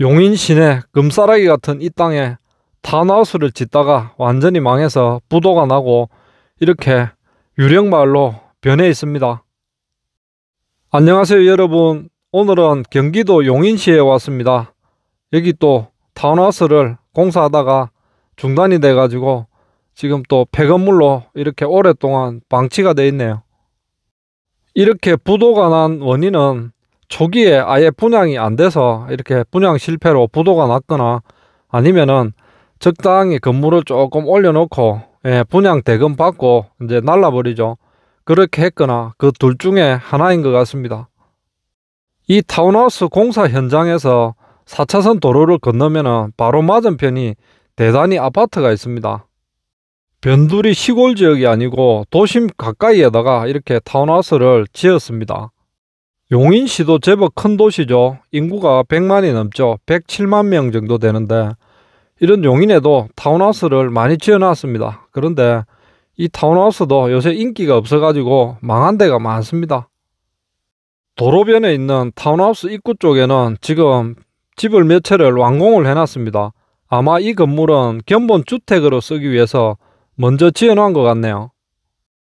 용인시내 금싸라기 같은 이 땅에 타나우스를 짓다가 완전히 망해서 부도가 나고 이렇게 유령마을로 변해 있습니다. 안녕하세요 여러분 오늘은 경기도 용인시에 왔습니다. 여기 또타나우스를 공사하다가 중단이 돼 가지고 지금 또 폐건물로 이렇게 오랫동안 방치가 돼 있네요. 이렇게 부도가 난 원인은 초기에 아예 분양이 안 돼서 이렇게 분양 실패로 부도가 났거나 아니면은 적당히 건물을 조금 올려놓고 예, 분양 대금 받고 이제 날라버리죠. 그렇게 했거나 그 둘 중에 하나인 것 같습니다. 이 타운하우스 공사 현장에서 4차선 도로를 건너면 은 바로 맞은편이 대단히 아파트가 있습니다. 변두리 시골 지역이 아니고 도심 가까이에다가 이렇게 타운하우스를 지었습니다. 용인시도 제법 큰 도시죠. 인구가 100만이 넘죠. 107만 명 정도 되는데 이런 용인에도 타운하우스를 많이 지어놨습니다. 그런데 이 타운하우스도 요새 인기가 없어가지고 망한 데가 많습니다. 도로변에 있는 타운하우스 입구 쪽에는 지금 집을 몇 채를 완공을 해놨습니다. 아마 이 건물은 견본주택으로 쓰기 위해서 먼저 지어놓은 것 같네요.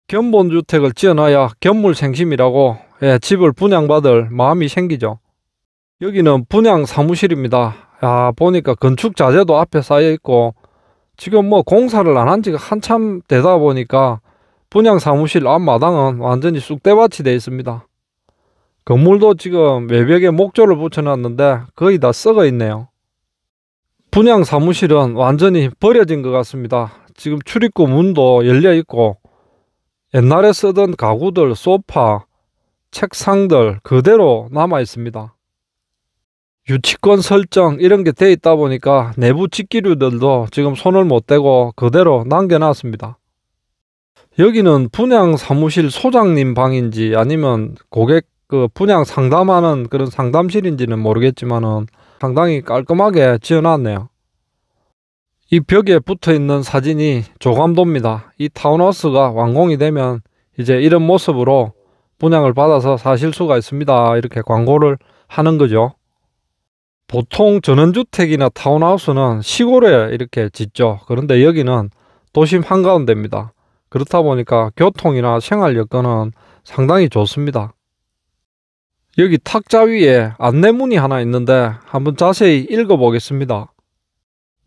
견본주택을 지어놔야 견물생심이라고 예, 집을 분양받을 마음이 생기죠. 여기는 분양 사무실입니다. 야, 보니까 건축 자재도 앞에 쌓여 있고 지금 뭐 공사를 안 한 지가 한참 되다 보니까 분양 사무실 앞마당은 완전히 쑥대밭이 되어 있습니다. 건물도 지금 외벽에 목조를 붙여놨는데 거의 다 썩어 있네요. 분양 사무실은 완전히 버려진 것 같습니다. 지금 출입구 문도 열려 있고 옛날에 쓰던 가구들, 소파, 책상들 그대로 남아 있습니다. 유치권 설정 이런 게 돼 있다 보니까 내부 직기류들도 지금 손을 못 대고 그대로 남겨놨습니다. 여기는 분양 사무실 소장님 방인지 아니면 고객 그 분양 상담하는 그런 상담실인지는 모르겠지만은 상당히 깔끔하게 지어놨네요. 이 벽에 붙어 있는 사진이 조감도입니다. 이 타운하우스가 완공이 되면 이제 이런 모습으로 분양을 받아서 사실 수가 있습니다. 이렇게 광고를 하는 거죠. 보통 전원주택이나 타운하우스는 시골에 이렇게 짓죠. 그런데 여기는 도심 한가운데입니다. 그렇다 보니까 교통이나 생활 여건은 상당히 좋습니다. 여기 탁자 위에 안내문이 하나 있는데 한번 자세히 읽어보겠습니다.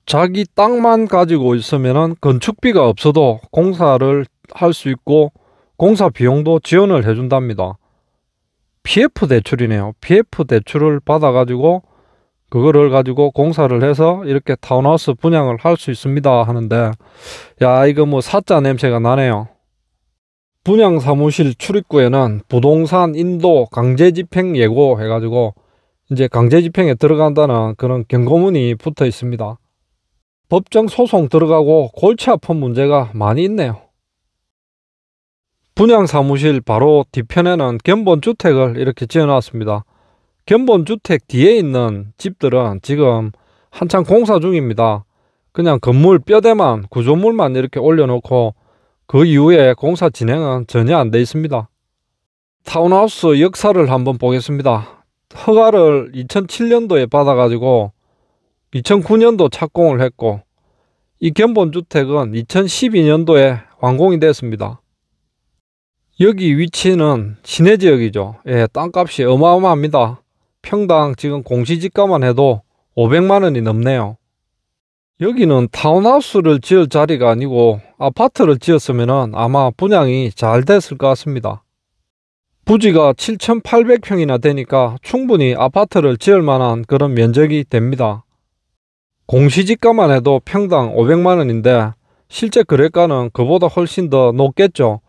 자기 땅만 가지고 있으면 건축비가 없어도 공사를 할 수 있고 공사 비용도 지원을 해준답니다. PF 대출이네요. PF 대출을 받아가지고 그거를 가지고 공사를 해서 이렇게 타운하우스 분양을 할 수 있습니다 하는데 야 이거 뭐사짜 냄새가 나네요. 분양 사무실 출입구에는 부동산 인도 강제 집행 예고 해가지고 이제 강제 집행에 들어간다는 그런 경고문이 붙어 있습니다. 법정 소송 들어가고 골치 아픈 문제가 많이 있네요. 분양 사무실 바로 뒤편에는 견본주택을 이렇게 지어놨습니다. 견본주택 뒤에 있는 집들은 지금 한창 공사 중입니다. 그냥 건물 뼈대만 구조물만 이렇게 올려놓고 그 이후에 공사 진행은 전혀 안 돼 있습니다. 타운하우스 역사를 한번 보겠습니다. 허가를 2007년도에 받아가지고 2009년도 착공을 했고 이 견본주택은 2012년도에 완공이 됐습니다. 여기 위치는 시내 지역이죠. 예, 땅값이 어마어마합니다. 평당 지금 공시지가만 해도 500만 원이 넘네요. 여기는 타운하우스를 지을 자리가 아니고 아파트를 지었으면 아마 분양이 잘 됐을 것 같습니다. 부지가 7,800평이나 되니까 충분히 아파트를 지을 만한 그런 면적이 됩니다. 공시지가만 해도 평당 500만원인데 실제 거래가는 그보다 훨씬 더 높겠죠.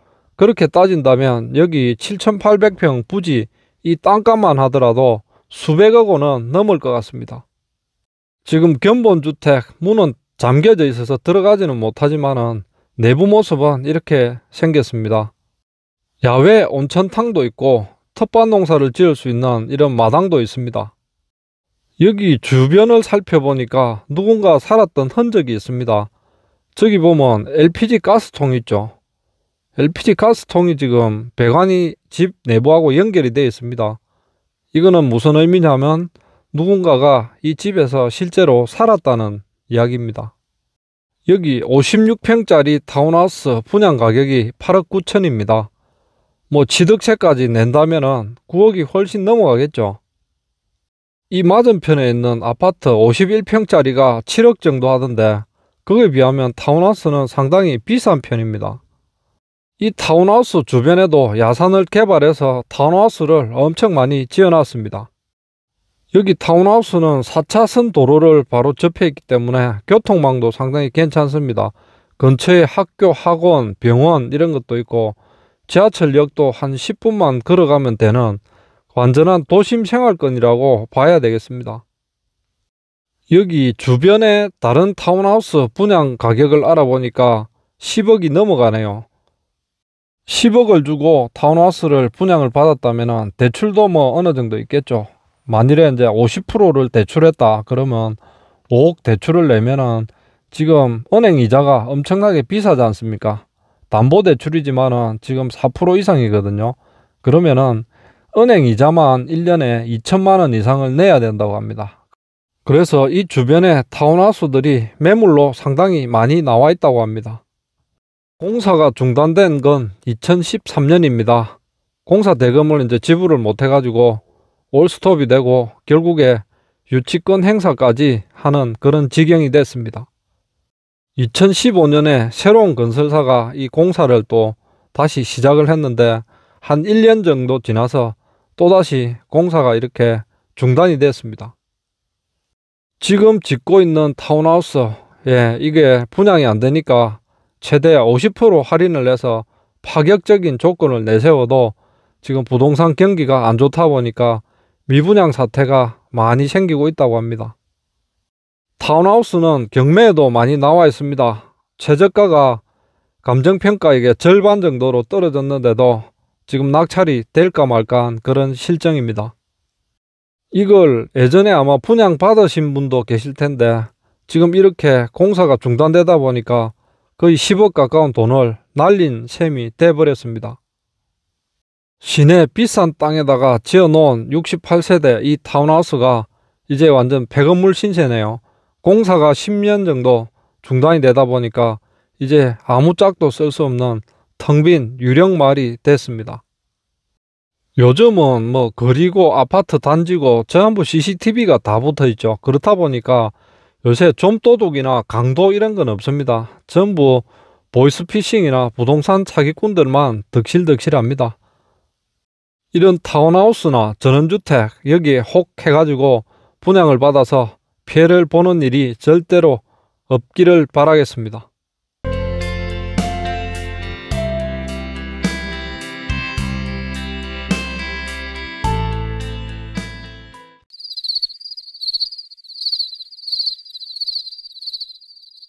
그렇게 따진다면 여기 7,800평 부지 이 땅값만 하더라도 수백억 원은 넘을 것 같습니다. 지금 견본주택 문은 잠겨져 있어서 들어가지는 못하지만 내부 모습은 이렇게 생겼습니다. 야외 온천탕도 있고 텃밭 농사를 지을 수 있는 이런 마당도 있습니다. 여기 주변을 살펴보니까 누군가 살았던 흔적이 있습니다. 저기 보면 LPG 가스통 있죠. LPG 가스통이 지금 배관이 집 내부하고 연결이 되어 있습니다. 이거는 무슨 의미냐면 누군가가 이 집에서 실제로 살았다는 이야기입니다. 여기 56평짜리 타운하우스 분양 가격이 8억 9천입니다. 뭐 취득세까지 낸다면 9억이 훨씬 넘어가겠죠. 이 맞은편에 있는 아파트 51평짜리가 7억 정도 하던데 그거에 비하면 타운하우스는 상당히 비싼 편입니다. 이 타운하우스 주변에도 야산을 개발해서 타운하우스를 엄청 많이 지어놨습니다. 여기 타운하우스는 4차선 도로를 바로 접해 있기 때문에 교통망도 상당히 괜찮습니다. 근처에 학교, 학원, 병원 이런 것도 있고 지하철역도 한 10분만 걸어가면 되는 완전한 도심 생활권이라고 봐야 되겠습니다. 여기 주변에 다른 타운하우스 분양 가격을 알아보니까 10억이 넘어가네요. 10억을 주고 타운하우스를 분양을 받았다면 대출도 뭐 어느 정도 있겠죠. 만일에 이제 50%를 대출했다 그러면 5억 대출을 내면은 지금 은행 이자가 엄청나게 비싸지 않습니까? 담보 대출이지만은 지금 4% 이상이거든요. 그러면은 은행 이자만 1년에 2천만 원 이상을 내야 된다고 합니다. 그래서 이 주변에 타운하우스들이 매물로 상당히 많이 나와 있다고 합니다. 공사가 중단된 건 2013년입니다. 공사 대금을 이제 지불을 못 해가지고 올스톱이 되고 결국에 유치권 행사까지 하는 그런 지경이 됐습니다. 2015년에 새로운 건설사가 이 공사를 또 다시 시작을 했는데 한 1년 정도 지나서 또다시 공사가 이렇게 중단이 됐습니다. 지금 짓고 있는 타운하우스, 예, 이게 분양이 안 되니까 최대 50% 할인을 해서 파격적인 조건을 내세워도 지금 부동산 경기가 안 좋다 보니까 미분양 사태가 많이 생기고 있다고 합니다. 타운하우스는 경매에도 많이 나와 있습니다. 최저가가 감정평가액의 절반 정도로 떨어졌는데도 지금 낙찰이 될까 말까 한 그런 실정입니다. 이걸 예전에 아마 분양 받으신 분도 계실 텐데 지금 이렇게 공사가 중단되다 보니까 거의 10억 가까운 돈을 날린 셈이 돼버렸습니다. 시내 비싼 땅에다가 지어놓은 68세대 이 타운하우스가 이제 완전 백업물 신세네요. 공사가 10년 정도 중단이 되다 보니까 이제 아무 짝도 쓸 수 없는 텅 빈 유령 말이 됐습니다. 요즘은 뭐 거리고 아파트 단지고 전부 CCTV가 다 붙어 있죠. 그렇다 보니까 요새 좀도둑이나 강도 이런 건 없습니다. 전부 보이스피싱이나 부동산 차기꾼들만 득실득실합니다. 이런 타운하우스나 전원주택 여기에 혹 해가지고 분양을 받아서 피해를 보는 일이 절대로 없기를 바라겠습니다.